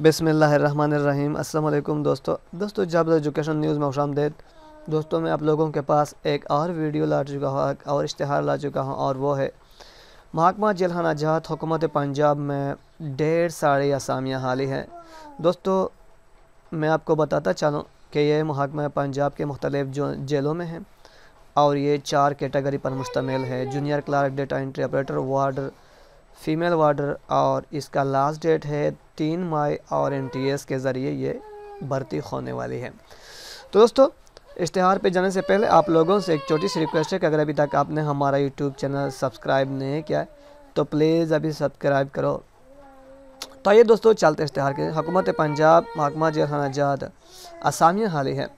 बिसमीम अल्लाम दोस्तों दोस्तों जब एजुकेशन न्यूज़ में खुशामदेद दोस्तों मैं आप लोगों के पास एक और वीडियो ला चुका हूँ और इश्तहार ला चुका हूँ और वो है महकमा जलहाना जहात हुकूमत पंजाब में डेढ़ साढ़े असामियाँ हाली हैं दोस्तों मैं आपको बताता चलूँ कि ये महकमा पंजाब के मुख्तलिफ जो जेलों में हैं और ये चार कैटेगरी पर मुश्तमिल है junior clerk data entry operator warder female warder और इसका लास्ट डेट है तीन मई और एम के ज़रिए ये भर्ती होने वाली है तो दोस्तों इश्तहार पे जाने से पहले आप लोगों से एक छोटी सी रिक्वेस्ट है कि अगर अभी तक आपने हमारा यूट्यूब चैनल सब्सक्राइब नहीं किया तो प्लीज़ अभी सब्सक्राइब करो तो ये दोस्तों चलते इश्तहार के हुकूमत पंजाब महकमा जेल खाना जात असामियाँ हाली है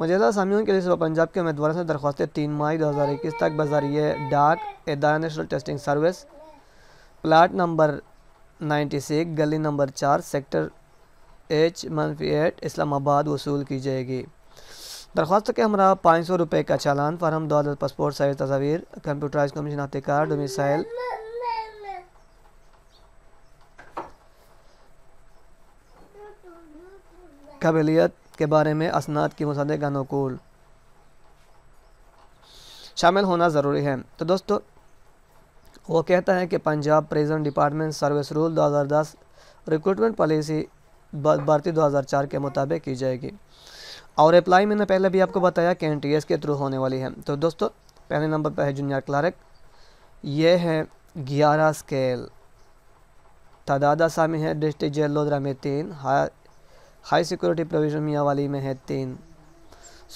मौजूदा आसामियों के लिए पंजाब के उम्मीदवारों से दरख्वास्तें तीन मई दो हज़ार इक्कीस तक बजारिए डाक एदारा National Testing Service plot number six गली नंबर चार सेक्टर एच मनफी एट इस्लामाबाद वसूल की जाएगी दरख्वास्त के हमरा पाँच सौ रुपये का चालान फरहम दौलत पासपोर्ट साइज तस्वीर कंप्यूटराइज कमीशन शनाख्ती कार्ड मिसाइल के बारे में असनाद की मुसादे अनुकूल शामिल होना ज़रूरी है तो दोस्तों वो कहता है कि Punjab prison department service rule 2010 recruitment policy भारतीय 2004 के मुताबिक की जाएगी और अप्लाई मैंने पहले भी आपको बताया कि एन के थ्रू होने वाली है तो दोस्तों पहले नंबर पर है जूनियर क्लार्क ये है ग्यारह स्केल तादाद आसामी है डिस्ट्रिक्ट जेल लोधरा में तीन हाई हाई सिक्योरिटी प्रोविजन वाली में है तीन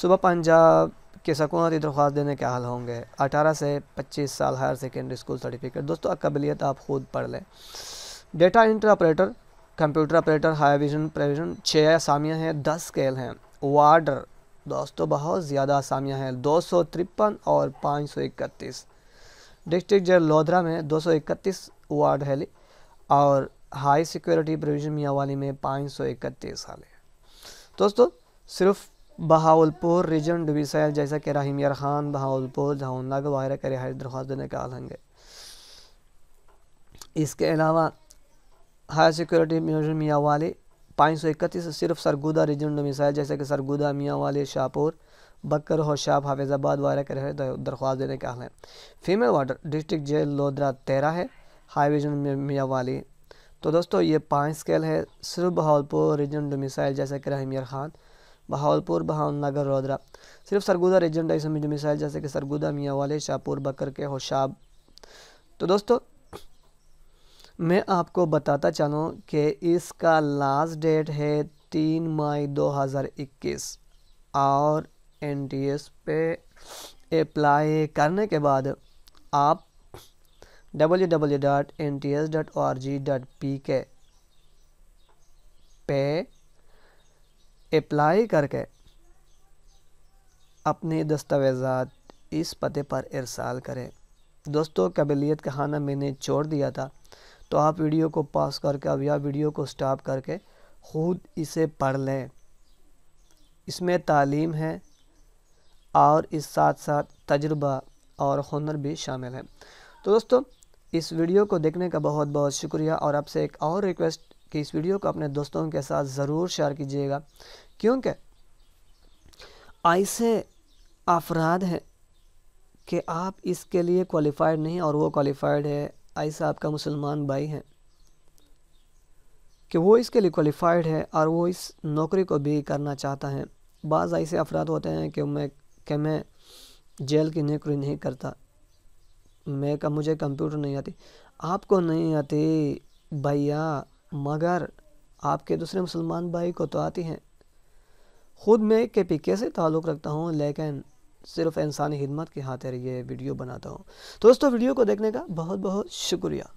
सुबह पंजाब कि सकूनती दरख्वास्त देने के हाल होंगे 18 से 25 साल हायर सेकेंडरी स्कूल सर्टिफिकेट दोस्तों अकबलीत आप खुद पढ़ लें data entry operator computer operator हाई विजन प्रेविजन छः आसामियाँ हैं दस स्केल हैं वार्डर दोस्तों बहुत ज़्यादा आसामियाँ हैं दो सौ तिरपन और पाँच सौ इकतीस डिस्ट्रिक्ट जेल लोधरा में दो सौ इकतीस वार्ड है और हाई सिक्योरिटी प्रोविजन मियाँ वाली में पाँच सौ इकतीस साल है दोस्तों सिर्फ बहावलपुर रीजन डिविसाइल जैसा कि रहीम यार खान बहावलपुर जहाउल्ला वगैरह के रिहाइश दरख्वास्त देने का आल है इसके अलावा हाई सिक्योरिटी म्यूजियम मियाँ वाले पाँच सौ इकतीस सिर्फ सरगुदा रीजन डिविसाइल जैसे कि सरगुदा मियाँ वाले शाहपुर बकर होशाब हाफिजाबाद वगैरह का रिहायश दरख्वास्त देने का हैं फीमेल वाटर डिस्ट्रिक्ट जेल लोधरा तेरह है हाई रीजन मियाँ वाली तो दोस्तों ये पाँच स्केल है सिर्फ बहावलपुर रीजन डोमिसाइल जैसे कि रहीम यार खान बहावलपुर नगर रोदरा सिर्फ सरगुदा रीजन टाइप समझ मिसाइल जैसे कि सरगुदा मियाँ वाले शाहपुर बकर के होशाब तो दोस्तों मैं आपको बताता चलूँ कि इसका लास्ट डेट है तीन मई 2021 और एन टी एस पे अप्लाई करने के बाद आप W W dot N T S dot O R G dot P K पे अप्लाई करके अपने दस्तावेज़ात इस पते पर इरसाल करें दोस्तों कबलीत का खाना मैंने छोड़ दिया था तो आप वीडियो को पास करके अब या वीडियो को स्टॉप करके ख़ुद इसे पढ़ लें इसमें तालीम है और इस साथ साथ तजर्बा और हुनर भी शामिल है तो दोस्तों इस वीडियो को देखने का बहुत बहुत शुक्रिया और आपसे एक और रिक्वेस्ट कि इस वीडियो को अपने दोस्तों के साथ ज़रूर शेयर कीजिएगा क्योंकि ऐसे अफराद हैं कि आप इसके लिए क्वालिफाइड नहीं और वो क्वालिफाइड है ऐसा आपका मुसलमान भाई है कि वो इसके लिए क्वालिफाइड है और वो इस नौकरी को भी करना चाहता है बाज़ ऐसे अफराद होते हैं कि मैं कि मैं जेल की नौकरी नहीं करता मैं का मुझे कंप्यूटर नहीं आती आपको नहीं आती भैया मगर आपके दूसरे मुसलमान भाई को तो आती हैं ख़ुद मैं के पी के से ताल्लुक़ रखता हूँ लेकिन सिर्फ़ इंसानी खिदमत की खातिर ये वीडियो बनाता हूँ दोस्तों वीडियो को देखने का बहुत बहुत शुक्रिया